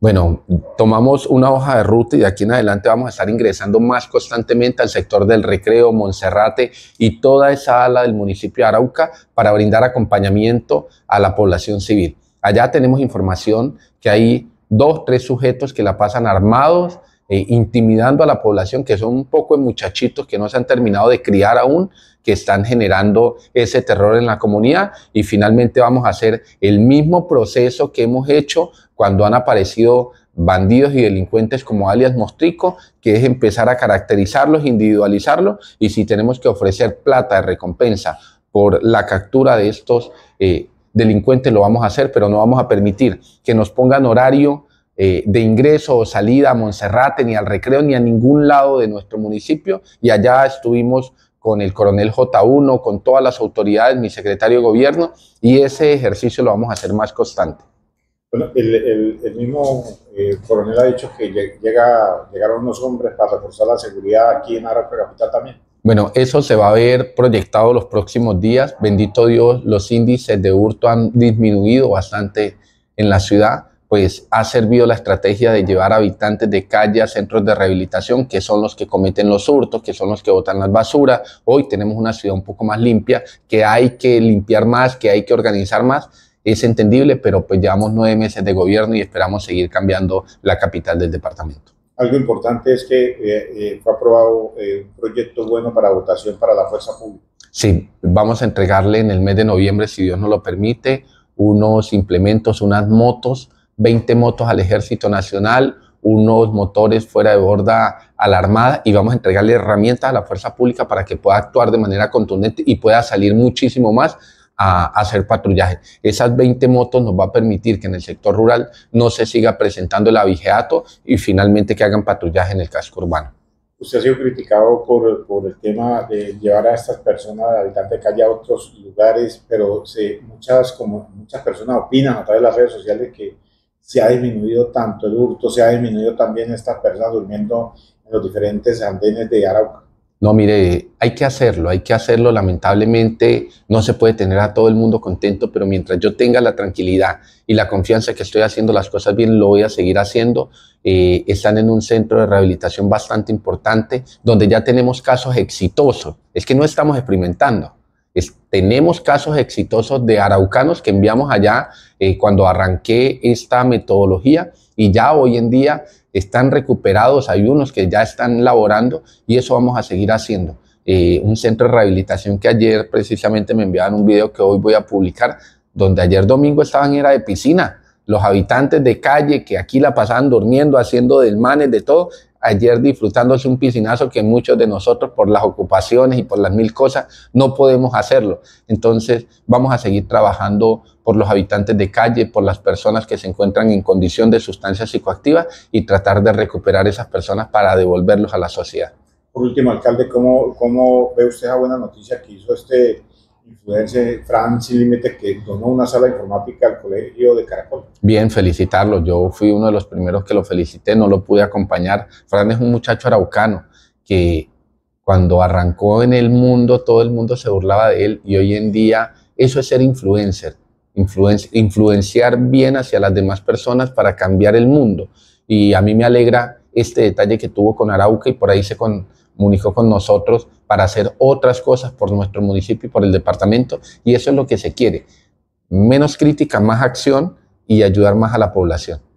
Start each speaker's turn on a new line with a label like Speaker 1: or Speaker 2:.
Speaker 1: bueno, tomamos una hoja de ruta y de aquí en adelante vamos a estar ingresando más constantemente al sector del Recreo, Monserrate y toda esa ala del municipio de Arauca para brindar acompañamiento a la población civil. Allá tenemos información que hay dos, tres sujetos que la pasan armados eh, intimidando a la población, que son un poco de muchachitos que no se han terminado de criar aún, que están generando ese terror en la comunidad. Y finalmente vamos a hacer el mismo proceso que hemos hecho cuando han aparecido bandidos y delincuentes como alias Mostrico, que es empezar a caracterizarlos, individualizarlos, y si tenemos que ofrecer plata de recompensa por la captura de estos eh, delincuentes, lo vamos a hacer, pero no vamos a permitir que nos pongan horario eh, de ingreso o salida a Monserrate, ni al recreo, ni a ningún lado de nuestro municipio. Y allá estuvimos con el coronel J1, con todas las autoridades, mi secretario de gobierno, y ese ejercicio lo vamos a hacer más constante.
Speaker 2: Bueno, el, mismo eh, coronel ha dicho que llega, llegaron unos hombres para reforzar la seguridad aquí en Arauca Capital también.
Speaker 1: Bueno, eso se va a ver proyectado los próximos días. Bendito Dios, los índices de hurto han disminuido bastante en la ciudad pues ha servido la estrategia de llevar habitantes de calle a centros de rehabilitación, que son los que cometen los hurtos, que son los que botan las basuras, Hoy tenemos una ciudad un poco más limpia, que hay que limpiar más, que hay que organizar más. Es entendible, pero pues llevamos nueve meses de gobierno y esperamos seguir cambiando la capital del departamento.
Speaker 2: Algo importante es que eh, eh, fue aprobado eh, un proyecto bueno para votación para la fuerza pública.
Speaker 1: Sí, vamos a entregarle en el mes de noviembre, si Dios nos lo permite, unos implementos, unas motos 20 motos al Ejército Nacional, unos motores fuera de borda a la Armada y vamos a entregarle herramientas a la fuerza pública para que pueda actuar de manera contundente y pueda salir muchísimo más a, hacer patrullaje. Esas 20 motos nos va a permitir que en el sector rural no se siga presentando el abigeato y finalmente que hagan patrullaje en el casco urbano.
Speaker 2: Usted ha sido criticado por, el tema de llevar a estas personas, habitantes de calle, a otros lugares, pero muchas, como, muchas personas opinan a través de las redes sociales que se ha disminuido tanto el hurto, se ha disminuido también estas personas durmiendo en los diferentes andenes de Arauca.
Speaker 1: No, mire, hay que hacerlo, hay que hacerlo. Lamentablemente no se puede tener a todo el mundo contento, pero mientras yo tenga la tranquilidad y la confianza que estoy haciendo las cosas bien, lo voy a seguir haciendo. Eh, están en un centro de rehabilitación bastante importante, donde ya tenemos casos exitosos. Es que no estamos experimentando. Tenemos casos exitosos de araucanos que enviamos allá eh, cuando arranqué esta metodología y ya hoy en día están recuperados, hay unos que ya están laborando y eso vamos a seguir haciendo. Eh, un centro de rehabilitación que ayer precisamente me enviaron un video que hoy voy a publicar, donde ayer domingo estaban era de piscina, los habitantes de calle que aquí la pasaban durmiendo, haciendo desmanes, de todo, ayer disfrutándose un piscinazo que muchos de nosotros por las ocupaciones y por las mil cosas no podemos hacerlo. Entonces vamos a seguir trabajando por los habitantes de calle, por las personas que se encuentran en condición de sustancia psicoactiva y tratar de recuperar esas personas para devolverlos a la sociedad.
Speaker 2: Por último, alcalde, ¿cómo, cómo ve usted esa buena noticia que hizo este influencer Fran Límites que donó una sala informática al colegio de Caracol.
Speaker 1: Bien, felicitarlo. Yo fui uno de los primeros que lo felicité, no lo pude acompañar. Fran es un muchacho araucano que cuando arrancó en el mundo, todo el mundo se burlaba de él y hoy en día eso es ser influencer, influenciar bien hacia las demás personas para cambiar el mundo. Y a mí me alegra este detalle que tuvo con Arauca y por ahí se, con, comunicó con nosotros para hacer otras cosas por nuestro municipio y por el departamento, y eso es lo que se quiere. Menos crítica, más acción y ayudar más a la población.